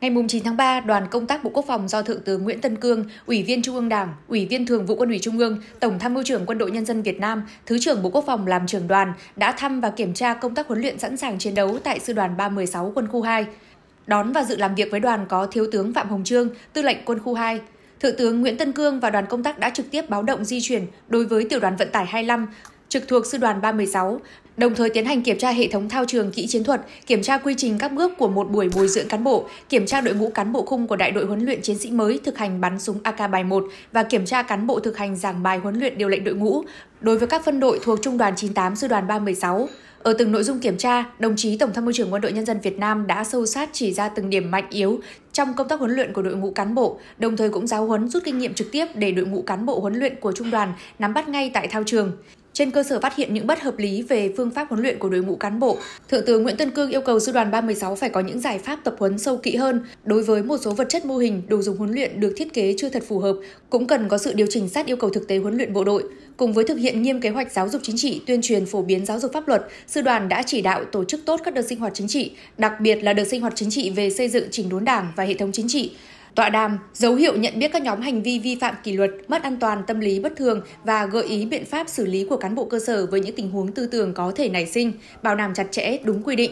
Ngày 9 tháng 3, đoàn công tác Bộ Quốc phòng do Thượng tướng Nguyễn Tân Cương, Ủy viên Trung ương Đảng, Ủy viên Thường vụ Quân ủy Trung ương, Tổng tham mưu trưởng Quân đội Nhân dân Việt Nam, Thứ trưởng Bộ Quốc phòng làm trưởng đoàn đã thăm và kiểm tra công tác huấn luyện sẵn sàng chiến đấu tại Sư đoàn 316 Quân khu 2. Đón và dự làm việc với đoàn có Thiếu tướng Phạm Hồng Trương, Tư lệnh Quân khu 2, Thượng tướng Nguyễn Tân Cương và đoàn công tác đã trực tiếp báo động di chuyển đối với tiểu đoàn vận tải 25 trực thuộc Sư đoàn 316, đồng thời tiến hành kiểm tra hệ thống thao trường kỹ chiến thuật, kiểm tra quy trình các bước của một buổi bồi dưỡng cán bộ, kiểm tra đội ngũ cán bộ khung của đại đội huấn luyện chiến sĩ mới thực hành bắn súng AK-71 và kiểm tra cán bộ thực hành giảng bài huấn luyện điều lệnh đội ngũ đối với các phân đội thuộc Trung đoàn 98 Sư đoàn 316. Ở từng nội dung kiểm tra, đồng chí Tổng tham mưu trưởng Quân đội Nhân dân Việt Nam đã sâu sát chỉ ra từng điểm mạnh yếu trong công tác huấn luyện của đội ngũ cán bộ, đồng thời cũng giáo huấn rút kinh nghiệm trực tiếp để đội ngũ cán bộ huấn luyện của trung đoàn nắm bắt ngay tại thao trường. Trên cơ sở phát hiện những bất hợp lý về phương pháp huấn luyện của đội ngũ cán bộ, Thượng tướng Nguyễn Tân Cương yêu cầu sư đoàn 316 phải có những giải pháp tập huấn sâu kỹ hơn đối với một số vật chất mô hình, đồ dùng huấn luyện được thiết kế chưa thật phù hợp, cũng cần có sự điều chỉnh sát yêu cầu thực tế huấn luyện bộ đội. Cùng với thực hiện nghiêm kế hoạch giáo dục chính trị, tuyên truyền phổ biến giáo dục pháp luật, sư đoàn đã chỉ đạo tổ chức tốt các đợt sinh hoạt chính trị, đặc biệt là đợt sinh hoạt chính trị về xây dựng chỉnh đốn Đảng và hệ thống chính trị, tọa đàm, dấu hiệu nhận biết các nhóm hành vi vi phạm kỷ luật, mất an toàn tâm lý bất thường và gợi ý biện pháp xử lý của cán bộ cơ sở với những tình huống tư tưởng có thể nảy sinh, bảo đảm chặt chẽ, đúng quy định.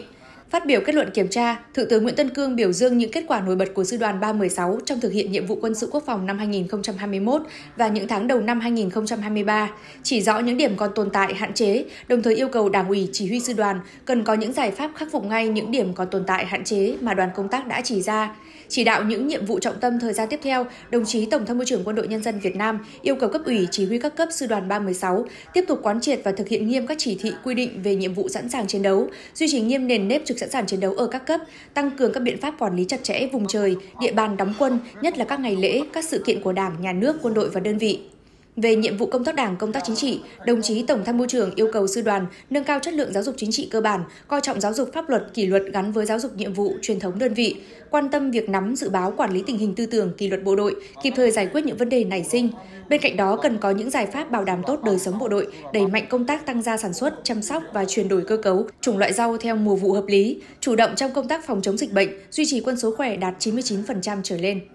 Phát biểu kết luận kiểm tra, Thượng tướng Nguyễn Tân Cương biểu dương những kết quả nổi bật của Sư đoàn 316 trong thực hiện nhiệm vụ quân sự quốc phòng năm 2021 và những tháng đầu năm 2023, chỉ rõ những điểm còn tồn tại hạn chế, đồng thời yêu cầu Đảng ủy chỉ huy sư đoàn cần có những giải pháp khắc phục ngay những điểm còn tồn tại hạn chế mà đoàn công tác đã chỉ ra. Chỉ đạo những nhiệm vụ trọng tâm thời gian tiếp theo, đồng chí Tổng tham mưu trưởng Quân đội Nhân dân Việt Nam yêu cầu cấp ủy chỉ huy các cấp sư đoàn 316 tiếp tục quán triệt và thực hiện nghiêm các chỉ thị quy định về nhiệm vụ sẵn sàng chiến đấu, duy trì nghiêm nền nếp trực sẵn sàng chiến đấu ở các cấp, tăng cường các biện pháp quản lý chặt chẽ vùng trời, địa bàn đóng quân, nhất là các ngày lễ, các sự kiện của Đảng, Nhà nước, quân đội và đơn vị. Về nhiệm vụ công tác đảng, công tác chính trị, đồng chí Tổng tham mưu trưởng yêu cầu sư đoàn nâng cao chất lượng giáo dục chính trị cơ bản, coi trọng giáo dục pháp luật, kỷ luật gắn với giáo dục nhiệm vụ truyền thống đơn vị, quan tâm việc nắm dự báo quản lý tình hình tư tưởng kỷ luật bộ đội, kịp thời giải quyết những vấn đề nảy sinh. Bên cạnh đó cần có những giải pháp bảo đảm tốt đời sống bộ đội, đẩy mạnh công tác tăng gia sản xuất, chăm sóc và chuyển đổi cơ cấu, chủng loại rau theo mùa vụ hợp lý, chủ động trong công tác phòng chống dịch bệnh, duy trì quân số khỏe đạt 99% trở lên.